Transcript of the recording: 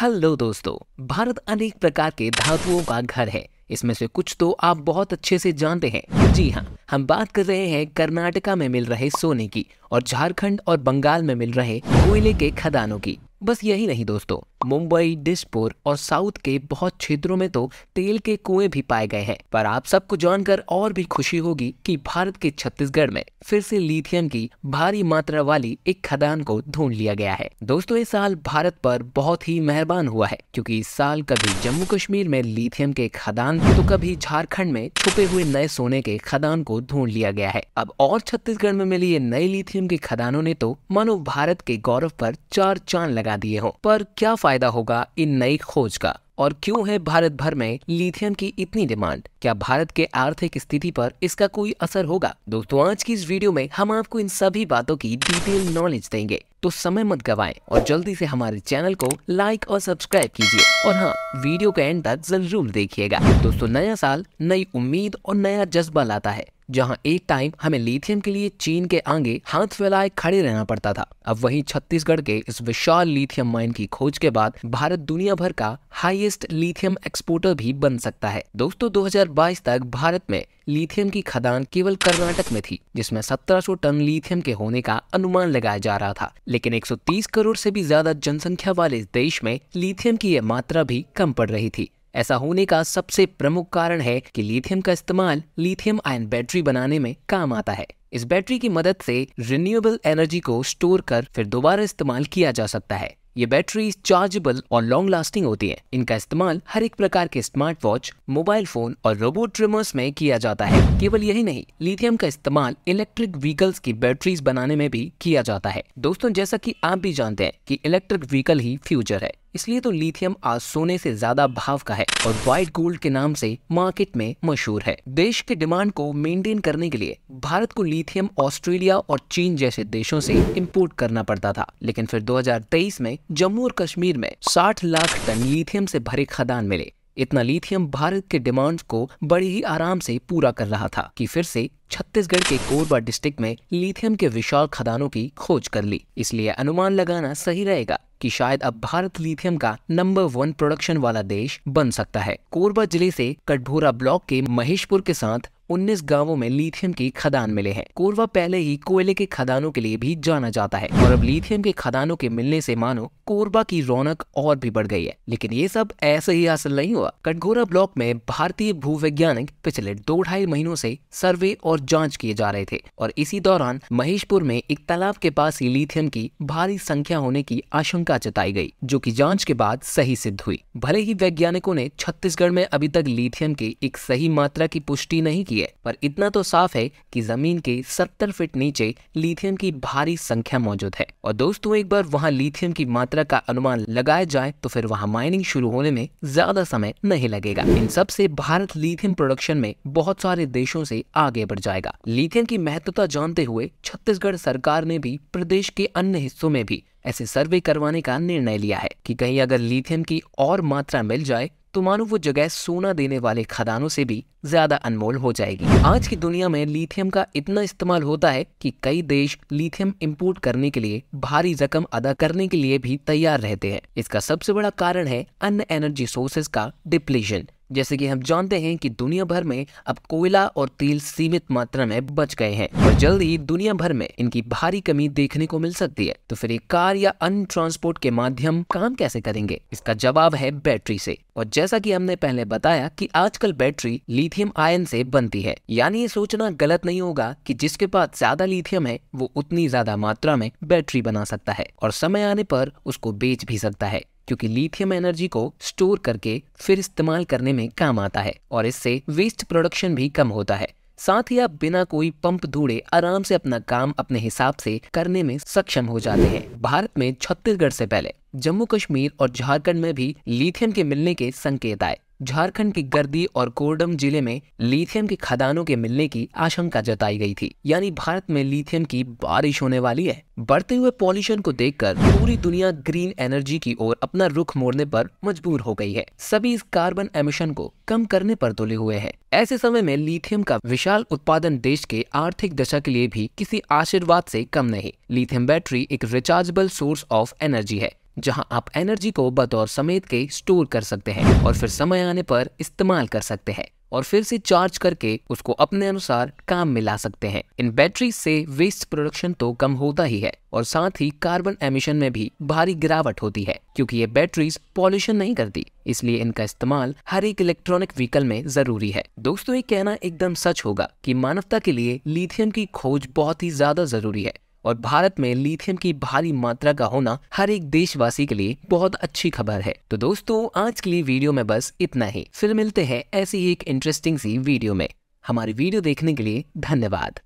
hello दोस्तों भारत अनेक प्रकार के धातुओं का घर है इसमें से कुछ तो आप बहुत अच्छे से जानते हैं जी हाँ हम बात कर रहे हैं कर्नाटका में मिल रहे सोने की और झारखंड और बंगाल में मिल रहे कोयले के खदानों की बस यही नहीं दोस्तों मुंबई डिसपुर और साउथ के बहुत क्षेत्रों में तो तेल के कुएं भी पाए गए हैं पर आप सबको जानकर और भी खुशी होगी कि भारत के छत्तीसगढ़ में फिर से लिथियम की भारी मात्रा वाली एक खदान को ढूंढ लिया गया है दोस्तों इस साल भारत पर बहुत ही मेहरबान हुआ है क्योंकि इस साल कभी जम्मू कश्मीर में लिथियम के खदान तो कभी झारखंड में छुपे हुए नए सोने के खदान को ढूंढ लिया गया है अब और छत्तीसगढ़ में मिली ये नई लिथियम के खदानों ने तो मानो भारत के गौरव पर चार चांद लगा दिए हो पर क्या फायदा फायदा होगा इन नई खोज का और क्यों है भारत भर में लिथियम की इतनी डिमांड क्या भारत के आर्थिक स्थिति पर इसका कोई असर होगा दोस्तों आज की इस वीडियो में हम आपको इन सभी बातों की डिटेल नॉलेज देंगे तो समय मत गवाएं और जल्दी से हमारे चैनल को लाइक और सब्सक्राइब कीजिए और हाँ वीडियो का एंड तक जरूर देखिएगा दोस्तों नया साल नई उम्मीद और नया जज्बा लाता है जहां एक टाइम हमें लिथियम के लिए चीन के आगे हाथ फैलाए खड़े रहना पड़ता था अब वही छत्तीसगढ़ के इस विशाल लिथियम माइन की खोज के बाद भारत दुनिया भर का हाईएस्ट लिथियम एक्सपोर्टर भी बन सकता है दोस्तों 2022 तक भारत में लिथियम की खदान केवल कर्नाटक में थी जिसमें 1700 टन लिथियम के होने का अनुमान लगाया जा रहा था लेकिन 130 करोड़ से भी ज्यादा जनसंख्या वाले इस देश में लिथियम की यह मात्रा भी कम पड़ रही थी ऐसा होने का सबसे प्रमुख कारण है कि लिथियम का इस्तेमाल लिथियम आयन बैटरी बनाने में काम आता है इस बैटरी की मदद से रिन्यूएबल एनर्जी को स्टोर कर फिर दोबारा इस्तेमाल किया जा सकता है ये बैटरी चार्जेबल और लॉन्ग लास्टिंग होती है इनका इस्तेमाल हर एक प्रकार के स्मार्ट वॉच मोबाइल फोन और रोबोट ट्रिमर्स में किया जाता है केवल यही नहीं लिथियम का इस्तेमाल इलेक्ट्रिक व्हीकल्स की बैटरीज बनाने में भी किया जाता है दोस्तों जैसा कि आप भी जानते हैं कि इलेक्ट्रिक व्हीकल ही फ्यूचर है इसलिए तो लिथियम आज सोने से ज्यादा भाव का है और व्हाइट गोल्ड के नाम से मार्केट में मशहूर है देश के डिमांड को मेंटेन करने के लिए भारत को लिथियम ऑस्ट्रेलिया और चीन जैसे देशों से इम्पोर्ट करना पड़ता था लेकिन फिर 2023 में जम्मू और कश्मीर में 60 लाख टन लिथियम से भरे खदान मिले इतना लिथियम भारत के डिमांड को बड़े ही आराम से पूरा कर रहा था कि फिर से छत्तीसगढ़ के कोरबा डिस्ट्रिक्ट में लिथियम के विशाल खदानों की खोज कर ली इसलिए अनुमान लगाना सही रहेगा कि शायद अब भारत लिथियम का नंबर वन प्रोडक्शन वाला देश बन सकता है कोरबा जिले से कटभोरा ब्लॉक के महेशपुर के साथ उन्नीस गांवों में लिथियम के खदान मिले हैं कोरवा पहले ही कोयले के खदानों के लिए भी जाना जाता है और अब लिथियम के खदानों के मिलने से मानो कोरबा की रौनक और भी बढ़ गई है लेकिन ये सब ऐसे ही हासिल नहीं हुआ कटघोरा ब्लॉक में भारतीय वैज्ञानिक पिछले दो ढाई महीनों से सर्वे और जांच किए जा रहे थे और इसी दौरान महेशपुर में एक तालाब के पास ही लिथियम की भारी संख्या होने की आशंका जताई गई जो की जाँच के बाद सही सिद्ध हुई भले ही वैज्ञानिकों ने छत्तीसगढ़ में अभी तक लिथियम की एक सही मात्रा की पुष्टि नहीं की की है पर इतना तो साफ है कि जमीन के सत्तर फीट नीचे लिथियम की भारी संख्या मौजूद है और दोस्तों एक बार वहाँ लिथियम की मात्रा का अनुमान लगाया जाए तो फिर वहाँ माइनिंग शुरू होने में ज्यादा समय नहीं लगेगा इन सब भारत लिथियम प्रोडक्शन में बहुत सारे देशों से आगे बढ़ जाएगा लिथियम की महत्वता जानते हुए छत्तीसगढ़ सरकार ने भी प्रदेश के अन्य हिस्सों में भी ऐसे सर्वे करवाने का निर्णय लिया है कि कहीं अगर लिथियम की और मात्रा मिल जाए तो मानो वो जगह सोना देने वाले खदानों से भी ज्यादा अनमोल हो जाएगी आज की दुनिया में लिथियम का इतना इस्तेमाल होता है कि कई देश लिथियम इंपोर्ट करने के लिए भारी रकम अदा करने के लिए भी तैयार रहते हैं इसका सबसे बड़ा कारण है अन्य एनर्जी सोर्सेज का डिप्लीशन जैसे कि हम जानते हैं कि दुनिया भर में अब कोयला और तेल सीमित मात्रा में बच गए हैं और जल्द ही दुनिया भर में इनकी भारी कमी देखने को मिल सकती है तो फिर एक कार या अन्य ट्रांसपोर्ट के माध्यम काम कैसे करेंगे इसका जवाब है बैटरी से और जैसा कि हमने पहले बताया कि आजकल बैटरी लिथियम आयन से बनती है यानी ये सोचना गलत नहीं होगा कि जिसके पास ज्यादा लिथियम है वो उतनी ज्यादा मात्रा में बैटरी बना सकता है और समय आने पर उसको बेच भी सकता है क्योंकि लिथियम एनर्जी को स्टोर करके फिर इस्तेमाल करने में काम आता है और इससे वेस्ट प्रोडक्शन भी कम होता है साथ ही आप बिना कोई पंप धूड़े आराम से अपना काम अपने हिसाब से करने में सक्षम हो जाते हैं भारत में छत्तीसगढ़ से पहले जम्मू कश्मीर और झारखंड में भी लिथियम के मिलने के संकेत आए झारखंड के गर्दी और कोडम जिले में लिथियम की खदानों के मिलने की आशंका जताई गई थी यानी भारत में लिथियम की बारिश होने वाली है बढ़ते हुए पॉल्यूशन को देखकर पूरी दुनिया ग्रीन एनर्जी की ओर अपना रुख मोड़ने पर मजबूर हो गई है सभी इस कार्बन एमिशन को कम करने पर तुले हुए हैं ऐसे समय में लिथियम का विशाल उत्पादन देश के आर्थिक दशा के लिए भी किसी आशीर्वाद से कम नहीं लिथियम बैटरी एक रिचार्जेबल सोर्स ऑफ एनर्जी है जहां आप एनर्जी को बतौर समेत के स्टोर कर सकते हैं और फिर समय आने पर इस्तेमाल कर सकते हैं और फिर से चार्ज करके उसको अपने अनुसार काम में ला सकते हैं इन बैटरी से वेस्ट प्रोडक्शन तो कम होता ही है और साथ ही कार्बन एमिशन में भी भारी गिरावट होती है क्योंकि ये बैटरीज पॉल्यूशन नहीं करती इसलिए इनका इस्तेमाल हर एक इलेक्ट्रॉनिक व्हीकल में जरूरी है दोस्तों ये कहना एकदम सच होगा कि मानवता के लिए लिथियम की खोज बहुत ही ज्यादा जरूरी है और भारत में लिथियम की भारी मात्रा का होना हर एक देशवासी के लिए बहुत अच्छी खबर है तो दोस्तों आज के लिए वीडियो में बस इतना ही फिर मिलते हैं ऐसी ही एक इंटरेस्टिंग सी वीडियो में हमारी वीडियो देखने के लिए धन्यवाद